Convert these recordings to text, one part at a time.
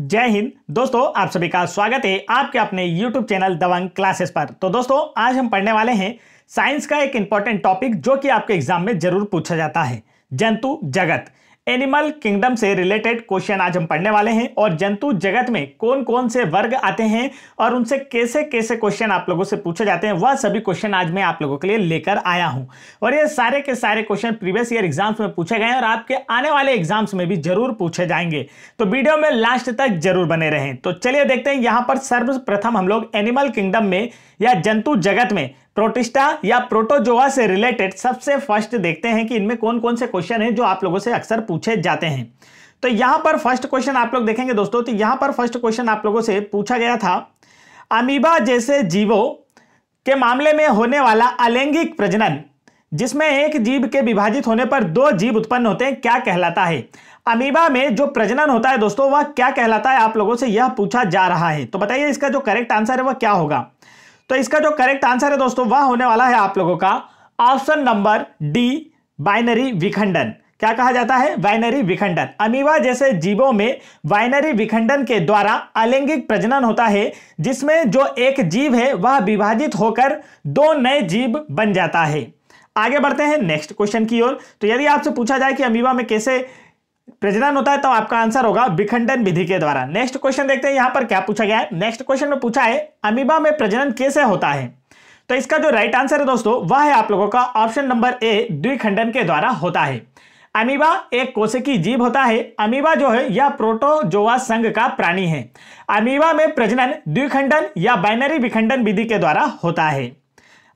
जय हिंद दोस्तों आप सभी का स्वागत है आपके अपने YouTube चैनल दबंग क्लासेस पर तो दोस्तों आज हम पढ़ने वाले हैं साइंस का एक इंपॉर्टेंट टॉपिक जो कि आपके एग्जाम में जरूर पूछा जाता है जंतु जगत एनिमल किंगडम से रिलेटेड क्वेश्चन आज हम पढ़ने वाले हैं और जंतु जगत में कौन कौन से वर्ग आते हैं और उनसे कैसे कैसे क्वेश्चन आप लोगों से पूछे जाते हैं वह सभी क्वेश्चन आज मैं आप लोगों के लिए लेकर आया हूं और ये सारे के सारे क्वेश्चन प्रीवियस ईयर एग्जाम्स में पूछे गए हैं और आपके आने वाले एग्जाम्स में भी जरूर पूछे जाएंगे तो वीडियो में लास्ट तक जरूर बने रहें तो चलिए देखते हैं यहाँ पर सर्वप्रथम हम लोग एनिमल किंगडम में या जंतु जगत में प्रोटिस्टा या प्रोटोजोआ से रिलेटेड सबसे फर्स्ट देखते हैं कि इनमें कौन कौन से क्वेश्चन हैं जो आप लोगों से अक्सर पूछे जाते हैं तो यहां पर फर्स्ट क्वेश्चन आप लोग देखेंगे दोस्तों तो यहां पर फर्स्ट क्वेश्चन आप लोगों से पूछा गया था अमीबा जैसे जीवों के मामले में होने वाला अलैंगिक प्रजनन जिसमें एक जीव के विभाजित होने पर दो जीव उत्पन्न होते हैं क्या कहलाता है अमीबा में जो प्रजनन होता है दोस्तों वह क्या कहलाता है आप लोगों से यह पूछा जा रहा है तो बताइए इसका जो करेक्ट आंसर है वह क्या होगा तो इसका जो करेक्ट आंसर है दोस्तों वह होने वाला है आप लोगों का ऑप्शन नंबर डी बाइनरी विखंडन क्या कहा जाता है वाइनरी विखंडन अमीवा जैसे जीवों में वाइनरी विखंडन के द्वारा अलैंगिक प्रजनन होता है जिसमें जो एक जीव है वह विभाजित होकर दो नए जीव बन जाता है आगे बढ़ते हैं नेक्स्ट क्वेश्चन की ओर तो यदि आपसे पूछा जाए कि अमीवा में कैसे प्रजनन होता है तो आपका आंसर होगा विखंडन विधि के द्वारा नेक्स्ट क्वेश्चन देखते हैं यहां पर क्या पूछा गया है नेक्स्ट क्वेश्चन में पूछा है अमीबा में प्रजनन कैसे होता है तो इसका जो राइट आंसर है दोस्तों वह है आप लोगों का ऑप्शन नंबर ए द्विखंडन के द्वारा होता है अमीबा एक कोशिकी जीव होता है अमीबा जो है यह प्रोटोजोआ संघ का प्राणी है अमीबा में प्रजनन द्विखंडन या बाइनरी विखंडन विधि के द्वारा होता है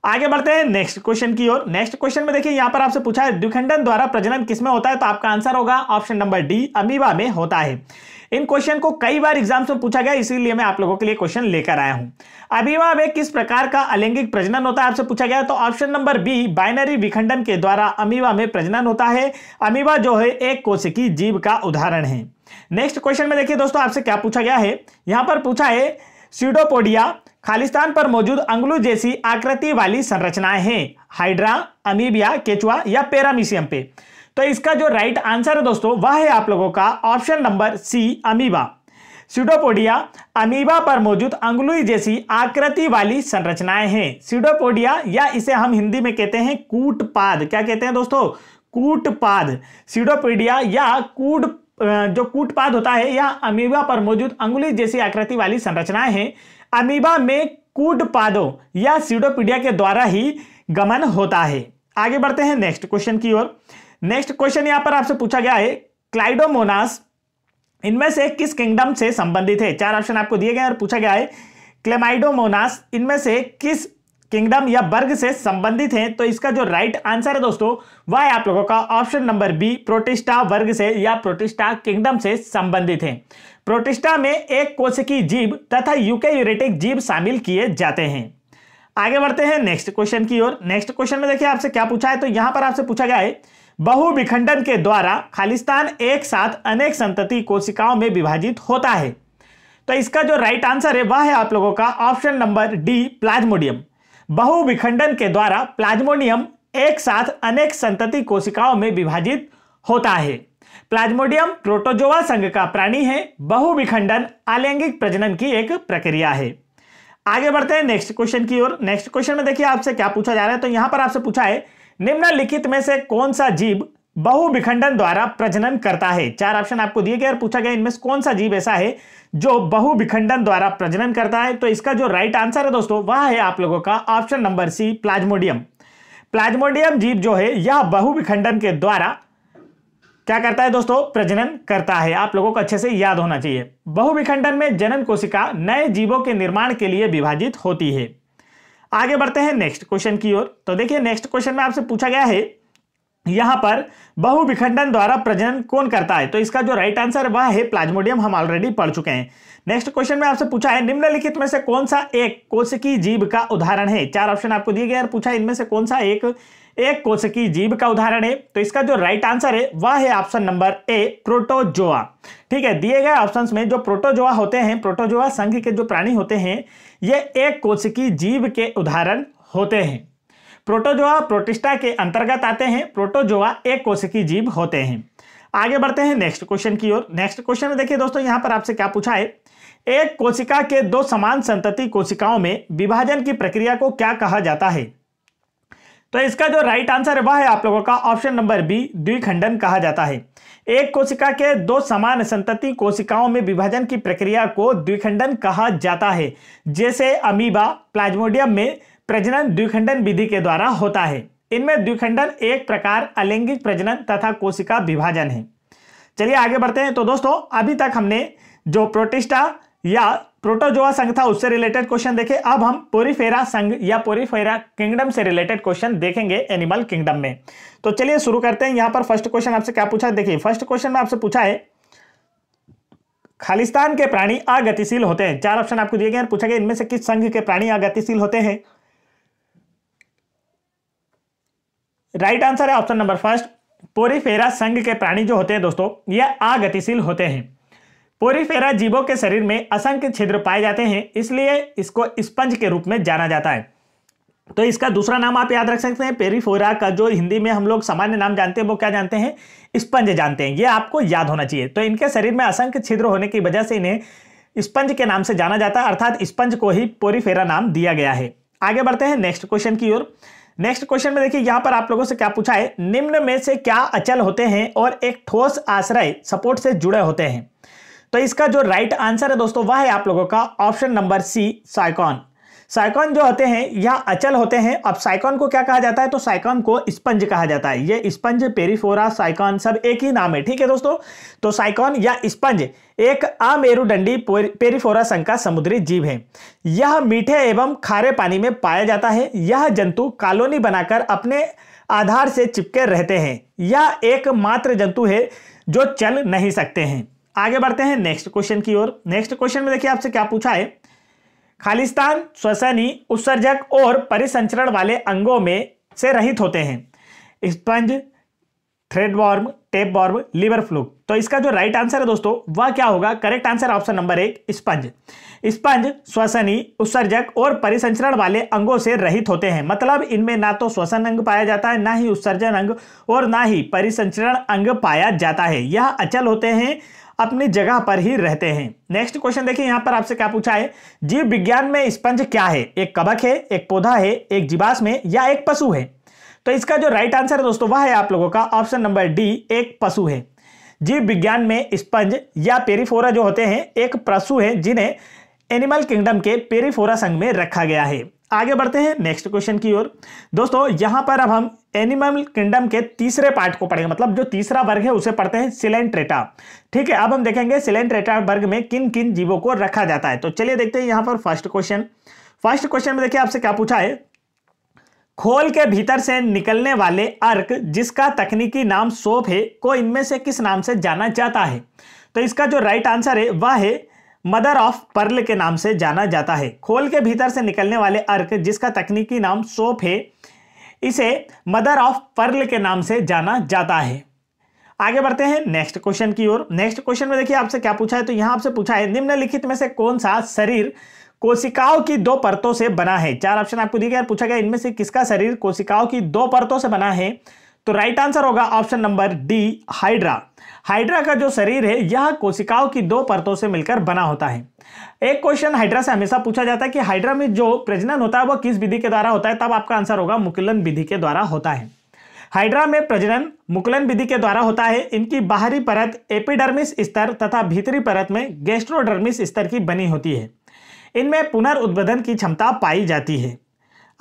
आगे बढ़ते हैं नेक्स्ट क्वेश्चन की ओर नेक्स्ट क्वेश्चन में देखिए यहां पर आपसे पूछा है ड्यूखेंडन द्वारा प्रजनन किसमें होता है तो आपका आंसर होगा ऑप्शन नंबर डी अमीबा में होता है इन क्वेश्चन को कई बार एग्जाम्स में पूछा गया इसीलिए मैं आप लोगों के लिए क्वेश्चन लेकर आया हूं अभिमा में किस प्रकार का अलैंगिक प्रजनन होता है आपसे पूछा गया तो ऑप्शन नंबर बी बाइनरी विखंडन के द्वारा अमीवा में प्रजनन होता है अमीवा जो है एक की जीव का उदाहरण है नेक्स्ट क्वेश्चन में देखिए दोस्तों आपसे क्या पूछा गया है यहां पर पूछा है सीडोपोडिया खालिस्तान पर मौजूद अंगलू जैसी आकृति वाली संरचनाएं हैं हाइड्रा अमीबिया केचुआ या पेरामिशियम पे तो इसका जो राइट आंसर है दोस्तों वह है आप लोगों का option number C amoeba pseudopodia amoeba पर मौजूद अंगुली जैसी आकृति वाली संरचनाएं हैं सीडोपोडिया या इसे हम हिंदी में कहते हैं कूटपाद क्या कहते हैं दोस्तों कूटपाद सीडोपीडिया या कूट जो कूटपाद होता है या अमीबा पर मौजूद अंगुली जैसी आकृति वाली संरचनाएं हैं अमीबा में कूटपादों या सीडोपीडिया के द्वारा ही गमन होता है आगे बढ़ते हैं नेक्स्ट क्वेश्चन की ओर नेक्स्ट क्वेश्चन यहां पर आपसे पूछा गया है क्लाइडोमोनास इनमें से किस किंगडम से संबंधित है चार ऑप्शन आपको दिए गए और पूछा गया है क्लेमाइडोमोनास इनमें से किस किंगडम या वर्ग से संबंधित हैं तो इसका जो राइट आंसर है दोस्तों वह है आप लोगों का ऑप्शन नंबर बी प्रोटिस्टा वर्ग से या प्रोटिस्टा किंगडम से संबंधित हैं प्रोटिस्टा में एक कोशिकी जीव तथा यूके यूरेटिक जीव शामिल किए जाते हैं आगे बढ़ते हैं नेक्स्ट क्वेश्चन की ओर नेक्स्ट क्वेश्चन में देखिए आपसे क्या पूछा है तो यहां पर आपसे पूछा गया है बहुविखंडन के द्वारा खालिस्तान एक साथ अनेक संतति कोशिकाओं में विभाजित होता है तो इसका जो राइट आंसर है वह है आप लोगों का ऑप्शन नंबर डी प्लाज्मोडियम बहुविखंडन के द्वारा प्लाज्मोडियम एक साथ अनेक संतति कोशिकाओं में विभाजित होता है प्लाज्मोडियम प्रोटोजोवा संघ का प्राणी है बहुविखंडन आलैंगिक प्रजनन की एक प्रक्रिया है आगे बढ़ते हैं नेक्स्ट क्वेश्चन की ओर नेक्स्ट क्वेश्चन में देखिए आपसे क्या पूछा जा रहा है तो यहां पर आपसे पूछा है निम्नलिखित में से कौन सा जीव बहु विखंडन द्वारा प्रजनन करता है चार ऑप्शन आपको दिए गए और पूछा गया इनमें कौन सा जीव ऐसा है जो बहुविखंडन द्वारा प्रजनन करता है तो इसका जो राइट आंसर है दोस्तों वह है आप लोगों का option number C plasmodium plasmodium जीव जो है यह बहुविखंडन के द्वारा क्या करता है दोस्तों प्रजनन करता है आप लोगों को अच्छे से याद होना चाहिए बहुविखंडन में जनन कोशिका नए जीवों के निर्माण के लिए विभाजित होती है आगे बढ़ते हैं नेक्स्ट क्वेश्चन की ओर तो देखिए नेक्स्ट क्वेश्चन में आपसे पूछा गया है यहां पर बहु विखंडन द्वारा प्रजनन कौन करता है तो इसका जो राइट आंसर वह है प्लाज्मोडियम हम ऑलरेडी पढ़ चुके हैं नेक्स्ट क्वेश्चन में आपसे पूछा है निम्नलिखित में से कौन सा एक कोशिकी जीव का उदाहरण है चार ऑप्शन आपको दिए गए और पूछा इनमें से कौन सा एक एक कोशिकी जीव का उदाहरण है तो इसका जो राइट आंसर है वह है ऑप्शन नंबर ए प्रोटोजोआ ठीक है दिए गए ऑप्शंस में जो प्रोटोजोआ होते हैं प्रोटोजोआ संघ के जो प्राणी होते हैं ये एक कोशिकी जीव के उदाहरण होते हैं प्रोटोजोआ प्रोटिस्टा के अंतर्गत आते हैं प्रोटोजोआ एक कोशिकी जीव होते हैं आगे बढ़ते हैं नेक्स्ट क्वेश्चन की ओर नेक्स्ट क्वेश्चन में देखिए दोस्तों यहाँ पर आपसे क्या पूछा है एक कोशिका के दो समान संतति कोशिकाओं में विभाजन की प्रक्रिया को क्या कहा जाता है तो इसका जो राइट आंसर है वह है आप लोगों का ऑप्शन नंबर बी द्विखंडन कहा जाता है एक कोशिका के दो समान संतति कोशिकाओं में विभाजन की प्रक्रिया को द्विखंडन कहा जाता है जैसे अमीबा प्लाज्मोडियम में प्रजनन द्विखंडन विधि के द्वारा होता है इनमें द्विखंडन एक प्रकार अलैंगिक प्रजनन तथा कोशिका विभाजन है चलिए आगे बढ़ते हैं तो दोस्तों अभी तक हमने जो प्रोटिस्टा या प्रोटोजोआ संघ था उससे रिलेटेड क्वेश्चन देखे अब हम पोरीफेरा संघ या पोरीफेरा किंगडम से रिलेटेड क्वेश्चन देखेंगे एनिमल किंगडम में तो चलिए शुरू करते हैं यहां पर फर्स्ट क्वेश्चन आपसे क्या पूछा देखिए फर्स्ट क्वेश्चन में आपसे पूछा है खालिस्तान के प्राणी अगतिशील होते हैं चार ऑप्शन आपको दिए गए पूछा गया इनमें से किस संघ के प्राणी अगतिशील होते हैं राइट आंसर है ऑप्शन नंबर फर्स्ट पोरीफेरा संघ के प्राणी जो होते हैं दोस्तों यह अगतिशील होते हैं पोरीफेरा जीवों के शरीर में असंख्य छिद्र पाए जाते हैं इसलिए इसको स्पंज के रूप में जाना जाता है तो इसका दूसरा नाम आप याद रख सकते हैं पेरीफोरा का जो हिंदी में हम लोग सामान्य नाम जानते हैं वो क्या जानते हैं स्पंज जानते हैं ये आपको याद होना चाहिए तो इनके शरीर में असंख्य छिद्र होने की वजह से इन्हें स्पंज के नाम से जाना जाता है अर्थात स्पंज को ही पोरीफेरा नाम दिया गया है आगे बढ़ते हैं नेक्स्ट क्वेश्चन की ओर नेक्स्ट क्वेश्चन में देखिए यहां पर आप लोगों से क्या पूछा है निम्न में से क्या अचल होते हैं और एक ठोस आश्रय सपोर्ट से जुड़े होते हैं तो इसका जो राइट right आंसर है दोस्तों वह है आप लोगों का ऑप्शन नंबर सी साइकॉन साइकॉन जो होते हैं यह अचल होते हैं अब साइकॉन को क्या कहा जाता है तो साइकॉन को स्पंज कहा जाता है ये स्पंज पेरीफोरा साइकॉन सब एक ही नाम है ठीक है दोस्तों तो साइकॉन या स्पंज एक अमेरुदंडी पेरीफोरा संघ का समुद्री जीव है यह मीठे एवं खारे पानी में पाया जाता है यह जंतु कॉलोनी बनाकर अपने आधार से चिपके रहते हैं यह एकमात्र जंतु है जो चल नहीं सकते हैं आगे बढ़ते हैं नेक्स्ट क्वेश्चन की ओर नेक्स्ट क्वेश्चन में देखिए आपसे क्या पूछा है खालिस्तान श्वसनी उत्सर्जक और परिसंचरण वाले अंगों में से रहित होते हैं sponge threadworm tapeworm liver fluke तो इसका जो राइट आंसर है दोस्तों वह क्या होगा करेक्ट आंसर ऑप्शन नंबर एक स्पंज स्पंज श्वसनी उत्सर्जक और परिसंचरण वाले अंगों से रहित होते हैं मतलब इनमें ना तो श्वसन अंग पाया जाता है ना ही उत्सर्जन अंग और ना ही परिसंचरण अंग पाया जाता है यह अचल होते हैं अपनी जगह पर ही रहते हैं नेक्स्ट क्वेश्चन देखिए यहां पर आपसे क्या पूछा है जीव विज्ञान में स्पंज क्या है एक कबक है एक पौधा है एक जीवाश्म है या एक पशु है तो इसका जो राइट आंसर है दोस्तों वह है आप लोगों का ऑप्शन नंबर डी एक पशु है जीव विज्ञान में स्पंज या पेरीफोरा जो होते हैं एक पशु है जिन्हें एनिमल किंगडम के पेरीफोरा संघ में रखा गया है आगे बढ़ते हैं नेक्स्ट क्वेश्चन की ओर दोस्तों यहां पर अब हम एनिमल किंगडम के तीसरे पार्ट को पढ़ेंगे मतलब जो तीसरा वर्ग है उसे पढ़ते हैं सिलेंट्रेटा ठीक है अब हम देखेंगे सिलेंट्रेटा वर्ग में किन किन जीवों को रखा जाता है तो चलिए देखते हैं यहां पर फर्स्ट क्वेश्चन फर्स्ट क्वेश्चन में देखिए आपसे क्या पूछा है खोल के भीतर से निकलने वाले अर्क जिसका तकनीकी नाम सोप है को इनमें से किस नाम से जाना जाता है तो इसका जो राइट आंसर है वह है मदर ऑफ पर्ल के नाम से जाना जाता है खोल के भीतर से निकलने वाले अर्क जिसका तकनीकी नाम सोप है इसे मदर ऑफ पर्ल के नाम से जाना जाता है आगे बढ़ते हैं नेक्स्ट क्वेश्चन की ओर नेक्स्ट क्वेश्चन में देखिए आपसे क्या पूछा है तो यहां आपसे पूछा है निम्नलिखित में से कौन सा शरीर कोशिकाओं की दो परतों से बना है चार ऑप्शन आपको दिए गए पूछा गया इनमें से किसका शरीर कोशिकाओं की दो परतों से बना है तो राइट आंसर होगा option number D hydra hydra का जो शरीर है यह कोशिकाओं की दो परतों से मिलकर बना होता है एक क्वेश्चन हाइड्रा से हमेशा पूछा जाता है कि हाइड्रा में जो प्रजनन होता है वह किस विधि के द्वारा होता है तब आपका आंसर होगा मुकुलन विधि के द्वारा होता है हाइड्रा में प्रजनन मुकुलन विधि के द्वारा होता है इनकी बाहरी परत एपिडर्मिस स्तर तथा भीतरी परत में गेस्ट्रोडर्मिस स्तर की बनी होती है इनमें पुनर्उद्बोधन की क्षमता पाई जाती है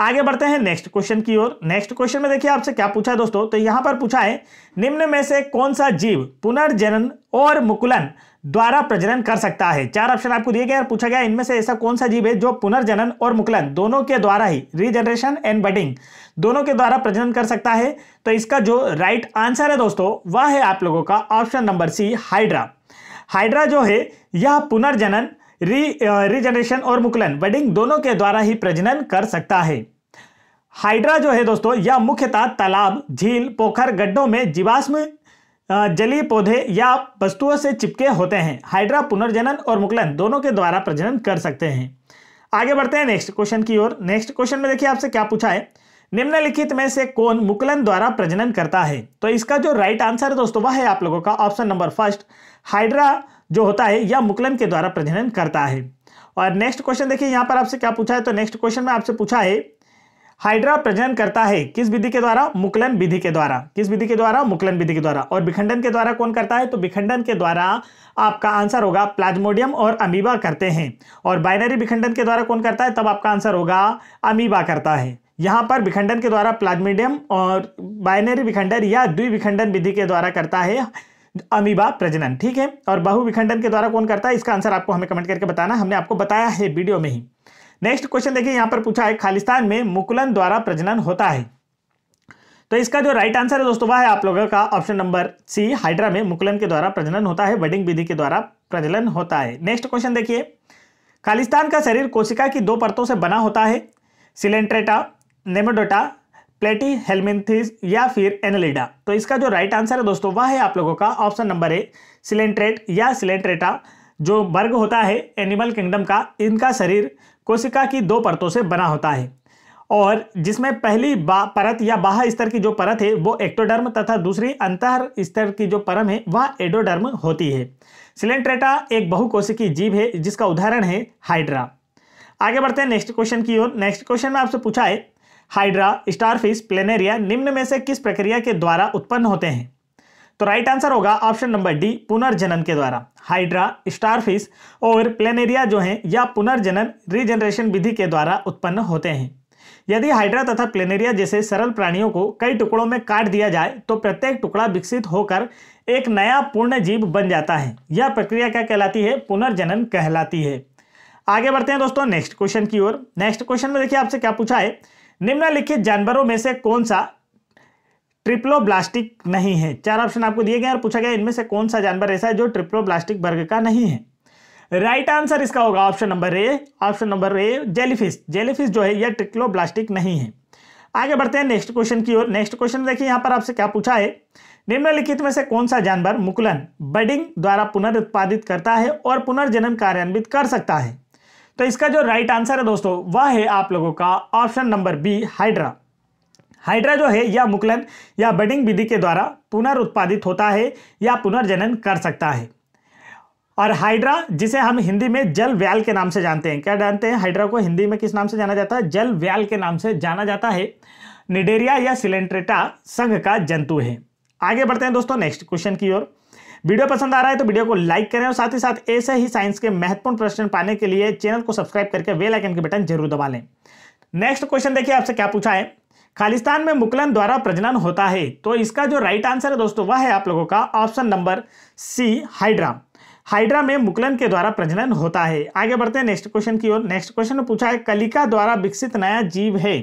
आगे बढ़ते हैं नेक्स्ट क्वेश्चन की ओर नेक्स्ट क्वेश्चन में देखिए आपसे क्या पूछा है दोस्तों तो यहां पर पूछा है निम्न में से कौन सा जीव पुनर्जनन और मुकुलन द्वारा प्रजनन कर सकता है चार ऑप्शन आपको दिए गए और पूछा गया इनमें से ऐसा कौन सा जीव है जो पुनर्जनन और मुकुलन दोनों के द्वारा ही रीजनरेशन एंड बडिंग दोनों के द्वारा प्रजनन कर सकता है तो इसका जो राइट आंसर है दोस्तों वह है आप लोगों का option number C hydra hydra जो है यह पुनर्जनन री रीजनरेशन और मुकुलन बडिंग दोनों के द्वारा ही प्रजनन कर सकता है हाइड्रा जो है दोस्तों यह मुख्यतः तालाब झील पोखर गड्ढों में जीवाश्म जलीय पौधे या वस्तुओं से चिपके होते हैं हाइड्रा पुनर्जनन और मुकलन दोनों के द्वारा प्रजनन कर सकते हैं आगे बढ़ते हैं नेक्स्ट क्वेश्चन की ओर नेक्स्ट क्वेश्चन में देखिए आपसे क्या पूछा है निम्नलिखित में से कौन मुकलन द्वारा प्रजनन करता है तो इसका जो राइट आंसर है दोस्तों वह है आप लोगों का ऑप्शन नंबर फर्स्ट हाइड्रा जो होता है यह मुकलन के द्वारा प्रजनन करता है और नेक्स्ट क्वेश्चन देखिए यहाँ पर आपसे क्या पूछा है तो नेक्स्ट क्वेश्चन में आपसे पूछा है हाइड्रा प्रजनन करता है किस विधि के द्वारा मुकलन विधि के द्वारा किस विधि के द्वारा मुकलन विधि के द्वारा और विखंडन के द्वारा कौन करता है तो विखंडन के द्वारा आपका आंसर होगा प्लाज्मोडियम और अमीबा करते हैं और बाइनरी विखंडन के द्वारा कौन करता है तब आपका आंसर होगा अमीबा करता है यहाँ पर विखंडन के द्वारा प्लाज्मोडियम और बाइनरी विखंडन या द्विविखंडन विधि के द्वारा करता है अमीबा प्रजनन ठीक है और बहुविखंडन के द्वारा कौन करता है इसका आंसर आपको हमें कमेंट करके बताना हमने आपको बताया है वीडियो में ही नेक्स्ट क्वेश्चन देखिए यहां पर पूछा है खालिस्तान में मुकुलन द्वारा प्रजनन होता है तो इसका जो राइट आंसर है दोस्तों वह है आप लोगों का ऑप्शन नंबर सी हाइड्रा में मुकुलन के द्वारा प्रजनन होता है वेडिंग विधि के द्वारा प्रजनन होता है नेक्स्ट क्वेश्चन देखिए खालिस्तान का शरीर कोशिका की दो परतों से बना होता है सिलेंट्रेटा नेमोडोटा प्लेटी हेलमिंथिस या फिर एनलिडा तो इसका जो राइट आंसर है दोस्तों वह है आप लोगों का ऑप्शन नंबर ए सिलेंट्रेट या सिलेंट्रेटा जो वर्ग होता है एनिमल किंगडम का इनका शरीर कोशिका की दो परतों से बना होता है और जिसमें पहली परत या बाह स्तर की जो परत है वो एक्टोडर्म तथा दूसरी अंतर स्तर की जो परम है वह एडोडर्म होती है सिलेंट्रेटा एक बहुकोशिकी जीव है जिसका उदाहरण है हाइड्रा आगे बढ़ते हैं नेक्स्ट क्वेश्चन की ओर नेक्स्ट क्वेश्चन में आपसे पूछा है हाइड्रा स्टारफिश प्लेनेरिया निम्न में से किस प्रक्रिया के द्वारा उत्पन्न होते हैं तो राइट आंसर होगा ऑप्शन नंबर डी पुनर्जनन के द्वारा हाइड्रा स्टारफिश और प्लेनेरिया जो हैं या पुनर्जनन रीजनरेशन विधि के द्वारा उत्पन्न होते हैं यदि हाइड्रा तथा प्लेनेरिया जैसे सरल प्राणियों को कई टुकड़ों में काट दिया जाए तो प्रत्येक टुकड़ा विकसित होकर एक नया पूर्ण जीव बन जाता है यह प्रक्रिया क्या कहलाती है पुनर्जनन कहलाती है आगे बढ़ते हैं दोस्तों नेक्स्ट क्वेश्चन की ओर नेक्स्ट क्वेश्चन में देखिए आपसे क्या पूछा है निम्नलिखित जानवरों में से कौन सा ट्रिप्लोब्लास्टिक नहीं है चार ऑप्शन आपको दिए गए और पूछा गया इनमें से कौन सा जानवर ऐसा है जो ट्रिप्लोब्लास्टिक वर्ग का नहीं है राइट right आंसर इसका होगा option number A option number A jellyfish jellyfish जो है यह ट्रिक्लोब्लास्टिक नहीं है आगे बढ़ते हैं नेक्स्ट क्वेश्चन की ओर नेक्स्ट क्वेश्चन देखिए यहाँ पर आपसे क्या पूछा है निम्नलिखित में से कौन सा जानवर मुकुलन बडिंग द्वारा पुनरुत्पादित करता है और पुनर्जनन कार्यान्वित कर सकता है तो इसका जो राइट right आंसर है दोस्तों वह है आप लोगों का option number B hydra hydra जो है यह मुकलन या बडिंग विधि के द्वारा पुनर्उत्पादित होता है या पुनर्जनन कर सकता है और हाइड्रा जिसे हम हिंदी में जल व्याल के नाम से जानते हैं क्या जानते हैं हाइड्रा को हिंदी में किस नाम से जाना जाता है जल व्याल के नाम से जाना जाता है निडेरिया या सिलेंट्रेटा संघ का जंतु है आगे बढ़ते हैं दोस्तों नेक्स्ट क्वेश्चन की ओर वीडियो पसंद आ रहा है तो वीडियो को लाइक करें और साथ ही साथ ऐसे ही साइंस के महत्वपूर्ण प्रश्न पाने के लिए चैनल को सब्सक्राइब करके वेलाइकन आइकन के बटन जरूर दबा लें नेक्स्ट क्वेश्चन देखिए आपसे क्या पूछा है खालिस्तान में मुकलन द्वारा प्रजनन होता है तो इसका जो राइट आंसर है दोस्तों वह है आप लोगों का option number C hydra hydra में मुकलन के द्वारा प्रजनन होता है आगे बढ़ते हैं नेक्स्ट क्वेश्चन की ओर नेक्स्ट क्वेश्चन में पूछा है कलिका द्वारा विकसित नया जीव है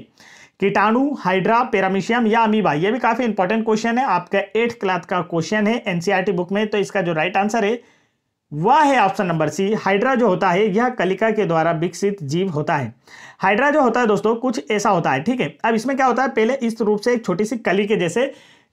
कीटाणु हाइड्रा पेरामिशियम या अमीबा यह भी काफी इंपॉर्टेंट क्वेश्चन है आपका एट्थ क्लास का क्वेश्चन है एनसीईआरटी बुक e में तो इसका जो राइट आंसर है वह है ऑप्शन नंबर सी हाइड्रा जो होता है यह कलिका के द्वारा विकसित जीव होता है हाइड्रा जो होता है दोस्तों कुछ ऐसा होता है ठीक है अब इसमें क्या होता है पहले इस रूप से एक छोटी सी कली के जैसे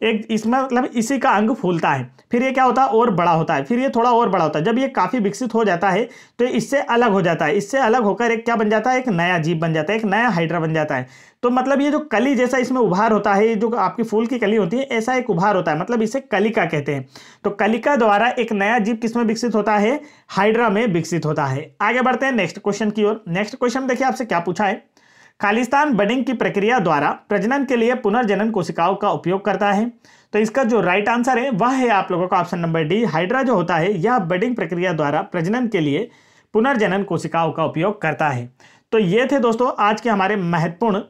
एक इसमें मतलब इसी का अंग फूलता है फिर ये क्या होता है और बड़ा होता है फिर ये थोड़ा और बड़ा होता है जब ये काफ़ी विकसित हो जाता है तो इससे अलग हो जाता है इससे अलग होकर एक क्या बन जाता है एक नया जीव बन जाता है एक नया हाइड्रा बन जाता है तो मतलब ये जो कली जैसा इसमें उभार होता है जो आपकी फूल की कली होती है ऐसा एक उभार होता है मतलब इसे कलिका कहते हैं तो कलिका द्वारा एक नया जीव किसमें विकसित होता है हाइड्रा में विकसित होता है आगे बढ़ते हैं नेक्स्ट क्वेश्चन की ओर नेक्स्ट क्वेश्चन देखिए आपसे क्या पूछा है खालिस्तान बडिंग की प्रक्रिया द्वारा प्रजनन के लिए पुनर्जनन कोशिकाओं का उपयोग करता है तो इसका जो राइट आंसर है वह है आप लोगों का ऑप्शन नंबर डी हाइड्रा जो होता है यह बडिंग प्रक्रिया द्वारा प्रजनन के लिए पुनर्जनन कोशिकाओं का उपयोग करता है तो ये थे दोस्तों आज के हमारे महत्वपूर्ण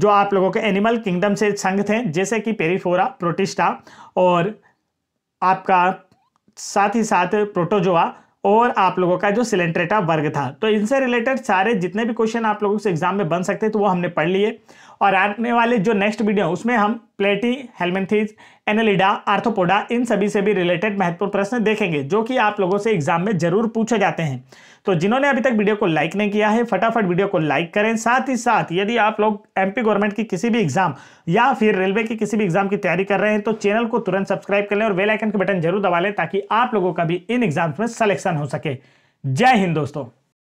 जो आप लोगों के एनिमल किंगडम से संघ थे जैसे कि पेरीफोरा प्रोटिस्टा और आपका साथ ही साथ प्रोटोजोआ और आप लोगों का जो सिलेंट्रेटा वर्ग था तो इनसे रिलेटेड सारे जितने भी क्वेश्चन आप लोगों से एग्जाम में बन सकते तो वो हमने पढ़ लिए और आने वाले जो नेक्स्ट वीडियो है उसमें हम प्लेटी हेलमेंथीज एनालिडा आर्थोपोडा इन सभी से भी रिलेटेड महत्वपूर्ण प्रश्न देखेंगे जो कि आप लोगों से एग्जाम में जरूर पूछे जाते हैं तो जिन्होंने अभी तक वीडियो को लाइक नहीं किया है फटाफट वीडियो को लाइक करें साथ ही साथ यदि आप लोग एमपी गवर्नमेंट की किसी भी एग्जाम या फिर रेलवे की किसी भी एग्जाम की तैयारी कर रहे हैं तो चैनल को तुरंत सब्सक्राइब कर लें और वेलाइकन के बटन जरूर दबा लें ताकि आप लोगों का भी इन एग्जाम्स में सलेक्शन हो सके जय हिंद दोस्तों